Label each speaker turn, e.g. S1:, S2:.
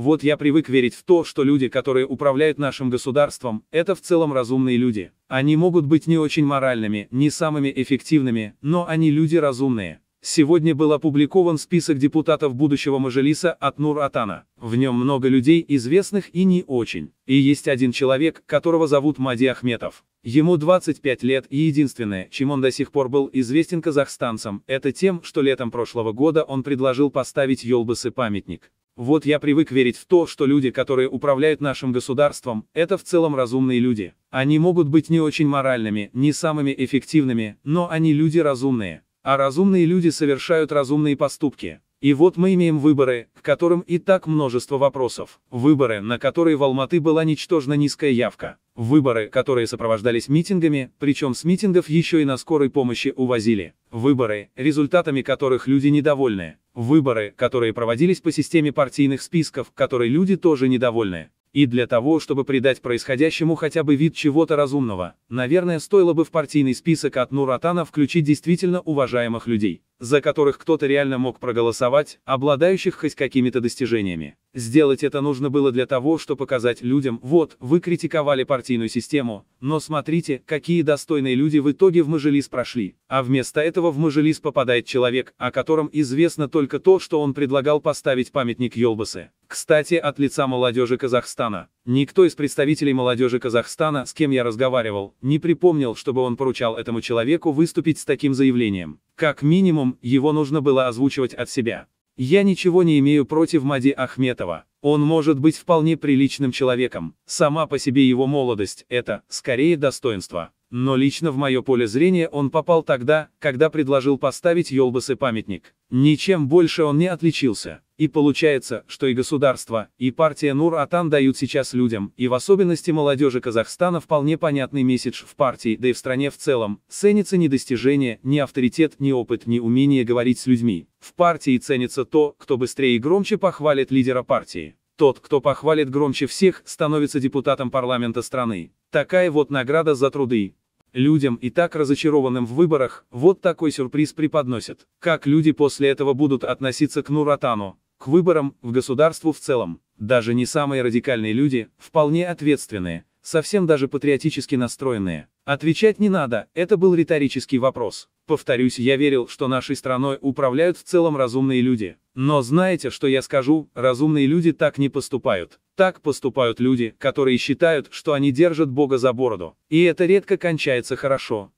S1: Вот я привык верить в то, что люди, которые управляют нашим государством, это в целом разумные люди. Они могут быть не очень моральными, не самыми эффективными, но они люди разумные. Сегодня был опубликован список депутатов будущего Мажилиса от Нур-Атана. В нем много людей, известных и не очень. И есть один человек, которого зовут Мади Ахметов. Ему 25 лет и единственное, чем он до сих пор был известен казахстанцам, это тем, что летом прошлого года он предложил поставить Елбасы памятник. Вот я привык верить в то, что люди, которые управляют нашим государством, это в целом разумные люди. Они могут быть не очень моральными, не самыми эффективными, но они люди разумные. А разумные люди совершают разумные поступки. И вот мы имеем выборы, к которым и так множество вопросов. Выборы, на которые в Алматы была ничтожно низкая явка. Выборы, которые сопровождались митингами, причем с митингов еще и на скорой помощи увозили. Выборы, результатами которых люди недовольны. Выборы, которые проводились по системе партийных списков, которой люди тоже недовольны. И для того, чтобы придать происходящему хотя бы вид чего-то разумного, наверное, стоило бы в партийный список от Нуратана включить действительно уважаемых людей за которых кто-то реально мог проголосовать, обладающих хоть какими-то достижениями. Сделать это нужно было для того, чтобы показать людям, вот, вы критиковали партийную систему, но смотрите, какие достойные люди в итоге в Мажилис прошли. А вместо этого в Мажилис попадает человек, о котором известно только то, что он предлагал поставить памятник Елбасы. Кстати, от лица молодежи Казахстана. Никто из представителей молодежи Казахстана, с кем я разговаривал, не припомнил, чтобы он поручал этому человеку выступить с таким заявлением. Как минимум, его нужно было озвучивать от себя. Я ничего не имею против Мади Ахметова. Он может быть вполне приличным человеком. Сама по себе его молодость – это, скорее, достоинство. Но лично в мое поле зрения он попал тогда, когда предложил поставить Елбасы памятник. Ничем больше он не отличился. И получается, что и государство, и партия Нур-Атан дают сейчас людям, и в особенности молодежи Казахстана вполне понятный месседж в партии, да и в стране в целом, ценится не достижение, не авторитет, не опыт, не умение говорить с людьми. В партии ценится то, кто быстрее и громче похвалит лидера партии. Тот, кто похвалит громче всех, становится депутатом парламента страны. Такая вот награда за труды, Людям, и так разочарованным в выборах, вот такой сюрприз преподносят. Как люди после этого будут относиться к Нуратану, к выборам, в государству в целом? Даже не самые радикальные люди, вполне ответственные, совсем даже патриотически настроенные. Отвечать не надо, это был риторический вопрос. Повторюсь, я верил, что нашей страной управляют в целом разумные люди. Но знаете, что я скажу, разумные люди так не поступают. Так поступают люди, которые считают, что они держат Бога за бороду. И это редко кончается хорошо.